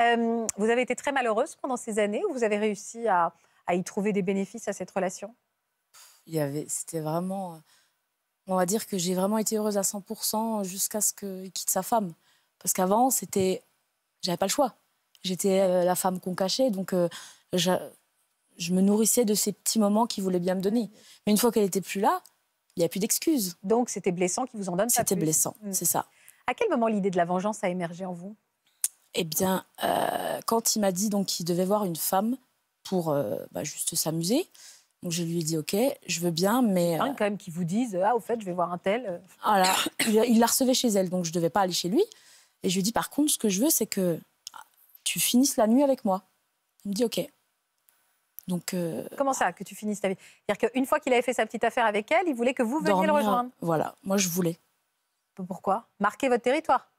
Euh, vous avez été très malheureuse pendant ces années ou vous avez réussi à, y trouver des bénéfices à cette relation Il y avait, c'était vraiment, euh, on va dire que j'ai vraiment été heureuse à 100% jusqu'à ce qu'il quitte sa femme. Parce qu'avant, c'était, j'avais pas le choix. J'étais euh, la femme qu'on cachait, donc je, me nourrissais de ces petits moments qu'il voulait bien me donner. Mais une fois qu'elle était plus là, il n'y a plus d'excuses. Donc c'était blessant qu'il vous en donne C'était blessant, mm. c'est ça. À quel moment l'idée de la vengeance a émergé en vous eh bien, euh, quand il m'a dit donc qu'il devait voir une femme pour euh, bah, juste s'amuser, donc je lui ai dit OK, je veux bien, mais euh, quand même qu'ils vous disent ah au fait je vais voir un tel. Voilà, il la recevait chez elle, donc je devais pas aller chez lui. Et je lui ai dit par contre ce que je veux c'est que ah, tu finisses la nuit avec moi. Il me dit OK. Donc comment ça que tu finisses ta vie C'est-à-dire qu'une fois qu'il avait fait sa petite affaire avec elle, il voulait que vous veniez le rejoindre. Voilà, moi je voulais. Pourquoi Marquer votre territoire.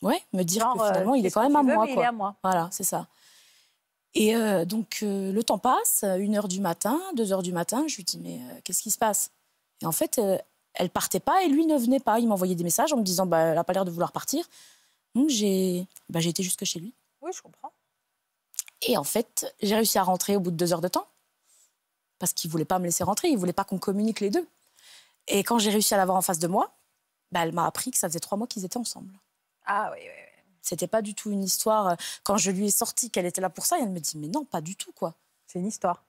Ouais, me dire que euh, finalement, il est quand même à moi. Il est à moi. Voilà, c'est ça. Et euh, donc, euh, le temps passe, Une heure du matin, deux heures du matin, je lui dis, mais qu'est-ce qui se passe Et en fait, elle partait pas et lui ne venait pas. Il m'envoyait des messages en me disant, bah, elle n'a pas l'air de vouloir partir. Donc, bah, j'ai été jusque chez lui. Oui, je comprends. Et en fait, j'ai réussi à rentrer au bout de deux heures de temps, parce qu'il ne voulait pas me laisser rentrer, il voulait pas qu'on communique les deux. Et quand j'ai réussi à l'avoir en face de moi, bah, elle m'a appris que ça faisait trois mois qu'ils étaient ensemble. Ah oui, oui. C'était pas du tout une histoire. Euh, quand je lui ai sorti qu'elle était là pour ça, elle me dit mais non, pas du tout quoi. C'est une histoire.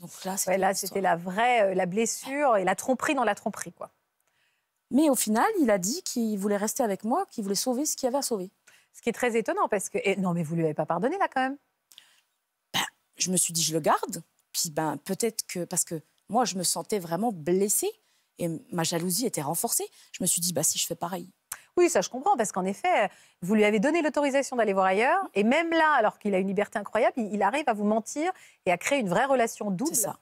Donc là, c'était la vraie, euh, la blessure et la tromperie dans la tromperie quoi. Mais au final, il a dit qu'il voulait rester avec moi, qu'il voulait sauver ce qu'il y avait à sauver. Ce qui est très étonnant parce que non mais vous lui avez pas pardonné là quand même. Ben, je me suis dit je le garde. Puis ben peut-être que parce que moi je me sentais vraiment blessée et ma jalousie était renforcée. Je me suis dit bah si je fais pareil, oui, ça je comprends, parce qu'en effet, euh, vous lui avez donné l'autorisation d'aller voir ailleurs, et même là, alors qu'il a une liberté incroyable, il arrive à vous mentir et à créer une vraie relation double. C'est ça.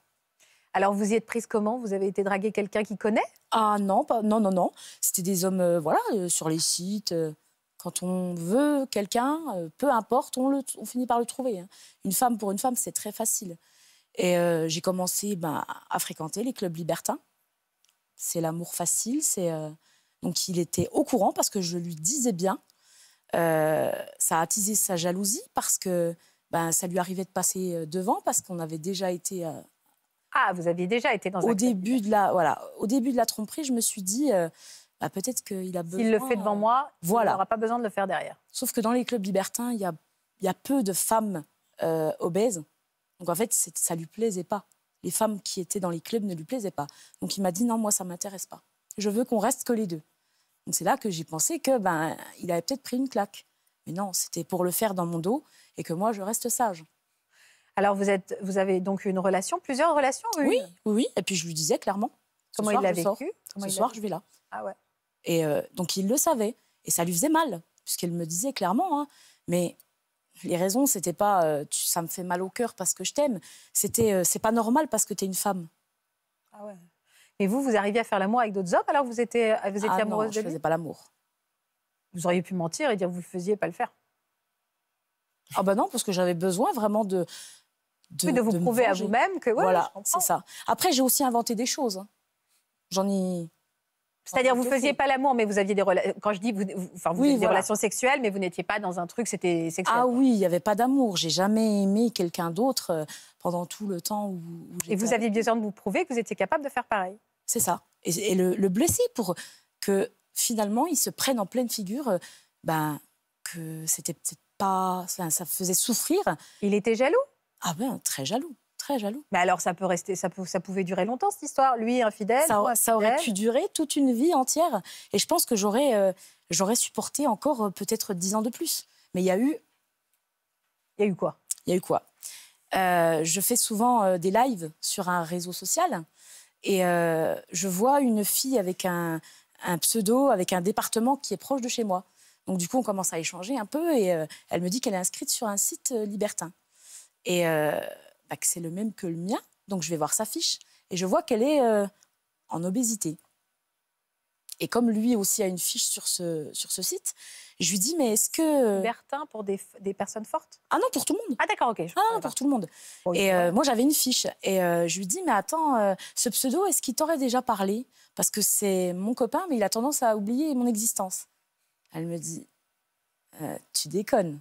Alors vous y êtes prise comment Vous avez été draguée quelqu'un qui connaît Ah non, non, non, non. C'était des hommes, euh, voilà, euh, sur les sites. quand on veut quelqu'un, peu importe, on, finit par le trouver. Hein. Une femme pour une femme, c'est très facile. Et j'ai commencé ben, à fréquenter les clubs libertins. C'est l'amour facile, c'est donc il était au courant parce que je lui disais bien. Euh, ça a attisé sa jalousie parce que ben, ça lui arrivait de passer euh, devant parce qu'on avait déjà été. Euh, ah, vous aviez déjà été dans au un début de la voilà au début de la tromperie, je me suis dit. Bah, peut-être qu'il a besoin. S'il le fait devant moi, voilà. il n'aura pas besoin de le faire derrière. Sauf que dans les clubs libertins, il y a, peu de femmes obèses. Donc en fait, ça lui plaisait pas. Les femmes qui étaient dans les clubs ne lui plaisaient pas. Donc il m'a dit non, moi ça m'intéresse pas. Je veux qu'on reste que les deux. Donc c'est là que j'ai pensé que ben il avait peut-être pris une claque. Mais non, c'était pour le faire dans mon dos et que moi je reste sage. Alors vous êtes, vous avez donc une relation, plusieurs relations. Oui, oui. Et puis je lui disais clairement. Comment il l'a vécu Ce soir, je vais là. Ah ouais. Et euh, donc il le savait et ça lui faisait mal Puisqu'il me disait clairement. Hein. mais les raisons, c'était pas euh, ça me fait mal au cœur parce que je t'aime. C'était euh, c'est pas normal parce que tu es une femme. Ah ouais. Et vous, vous arriviez à faire l'amour avec d'autres hommes alors vous étiez, euh, vous étiez ah amoureuse de lui Je ne faisais pas l'amour. Vous auriez pu mentir et dire que vous ne faisiez pas le faire. Ah ben non, parce que j'avais besoin vraiment de... De, vous prouver à vous-même que... voilà, c'est ça. Après, j'ai aussi inventé des choses. Hein. J'en ai... C'est-à-dire vous faisiez pas l'amour, mais vous aviez des relations. Quand je dis vous, enfin, des relations sexuelles, mais vous n'étiez pas dans un truc, c'était sexuel. Ah oui, il n'y avait pas d'amour. J'ai jamais aimé quelqu'un d'autre euh, pendant tout le temps où, Et vous aviez besoin de vous prouver que vous étiez capable de faire pareil. C'est ça. Et, le, le, blesser pour que finalement il se prenne en pleine figure, euh, ben que c'était peut-être pas, ça, ça faisait souffrir. Il était jaloux. Ah ben très jaloux jaloux. Mais alors, ça peut rester, ça, ça pouvait durer longtemps cette histoire. Lui, infidèle. Ça, ça aurait pu durer toute une vie entière. Et je pense que j'aurais, euh, j'aurais supporté encore euh, peut-être dix ans de plus. Mais il y a eu. Il y a eu quoi Il y a eu quoi euh, Je fais souvent des lives sur un réseau social et je vois une fille avec un, pseudo, avec un département qui est proche de chez moi. Donc du coup, on commence à échanger un peu et elle me dit qu'elle est inscrite sur un site libertin. Et bah, que c'est le même que le mien, donc je vais voir sa fiche et je vois qu'elle est euh, en obésité. Et comme lui aussi a une fiche sur ce, sur ce site, je lui dis, mais est-ce que... Euh, Bertin pour des, des personnes fortes Ah non, pour tout le monde. Ah d'accord, ok. Ah non, pour tout le monde. et euh, moi, j'avais une fiche. Et je lui dis, mais attends, ce pseudo, est-ce qu'il t'aurait déjà parlé Parce que c'est mon copain, mais il a tendance à oublier mon existence. Elle me dit, tu déconnes.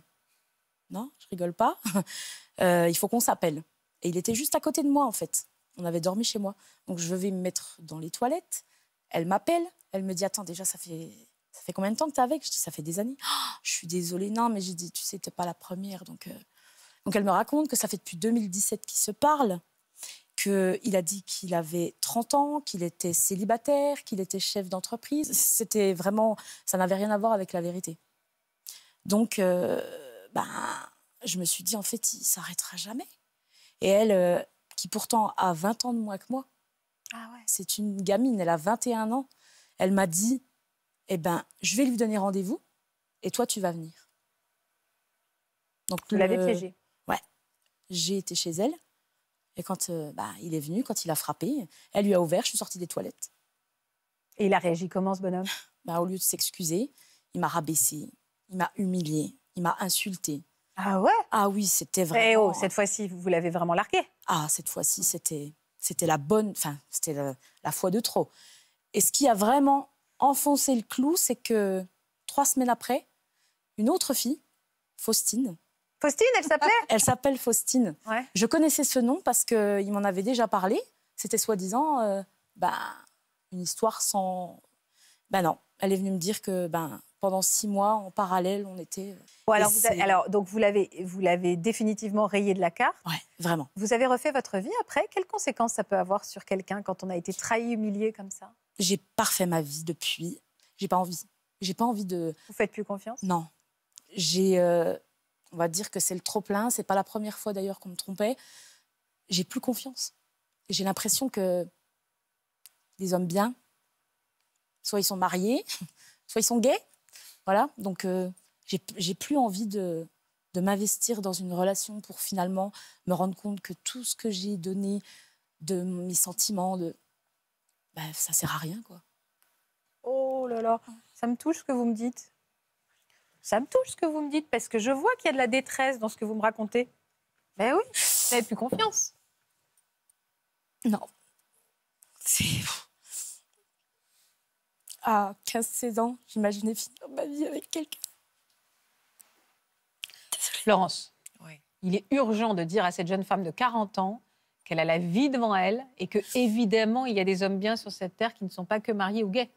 Non, je rigole pas. il faut qu'on s'appelle. Et il était juste à côté de moi, en fait. On avait dormi chez moi. Donc je vais me mettre dans les toilettes. Elle m'appelle. Elle me dit Attends, déjà, ça fait, ça fait combien de temps que t'es avec Je dis Ça fait des années. Oh, je suis désolée. Non, mais j'ai dit Tu sais, t'es pas la première. Donc, euh, donc elle me raconte que ça fait depuis 2017 qu'ils se parlent. Qu'il a dit qu'il avait 30 ans, qu'il était célibataire, qu'il était chef d'entreprise. C'était vraiment. Ça n'avait rien à voir avec la vérité. Donc, euh, ben, je me suis dit En fait, il s'arrêtera jamais. Et elle, euh, qui pourtant a 20 ans de moins que moi, ah c'est une gamine, elle a 21 ans, elle m'a dit, eh ben, je vais lui donner rendez-vous et toi, tu vas venir. Donc, Vous l'avez piégée Ouais. J'ai été chez elle. Et quand euh, bah, il est venu, quand il a frappé, elle lui a ouvert, je suis sortie des toilettes. Et il a réagi comment, ce bonhomme bah, Au lieu de s'excuser, il m'a rabaissée, il m'a humiliée, il m'a insultée. Ah ouais Ah oui, c'était vrai eh oh, cette fois-ci, vous l'avez vraiment largué Ah, cette fois-ci, c'était, c'était la bonne... Enfin, c'était la, fois foi de trop. Et ce qui a vraiment enfoncé le clou, c'est que trois semaines après, une autre fille, Faustine... Faustine, elle s'appelait Elle s'appelle Faustine. Je connaissais ce nom parce qu'il m'en avait déjà parlé. C'était soi-disant... bah, une histoire sans... Ben non, elle est venue me dire que ben, pendant six mois en parallèle, on était. Euh, bon, alors, vous alors, donc vous l'avez, vous l'avez définitivement rayé de la carte. Ouais, vraiment. Vous avez refait votre vie après. Quelles conséquences ça peut avoir sur quelqu'un quand on a été trahi, humilié comme ça J'ai parfait ma vie depuis. J'ai pas envie. J'ai pas envie de. Vous faites plus confiance Non. J'ai, euh, on va dire que c'est le trop plein. C'est pas la première fois d'ailleurs qu'on me trompait. J'ai plus confiance. J'ai l'impression que les hommes bien, soit ils sont mariés, soit ils sont gays. Voilà, donc euh, j'ai plus envie de, m'investir dans une relation pour finalement me rendre compte que tout ce que j'ai donné de mes sentiments, de... Ben, ça sert à rien, quoi. Oh là là, ça me touche ce que vous me dites. Ça me touche ce que vous me dites, parce que je vois qu'il y a de la détresse dans ce que vous me racontez. Ben oui, vous n'avez plus confiance. Non. C'est à 15-16 ans, j'imaginais finir ma vie avec quelqu'un. Florence, il est urgent de dire à cette jeune femme de 40 ans qu'elle a la vie devant elle et que évidemment il y a des hommes bien sur cette terre qui ne sont pas que mariés ou gays.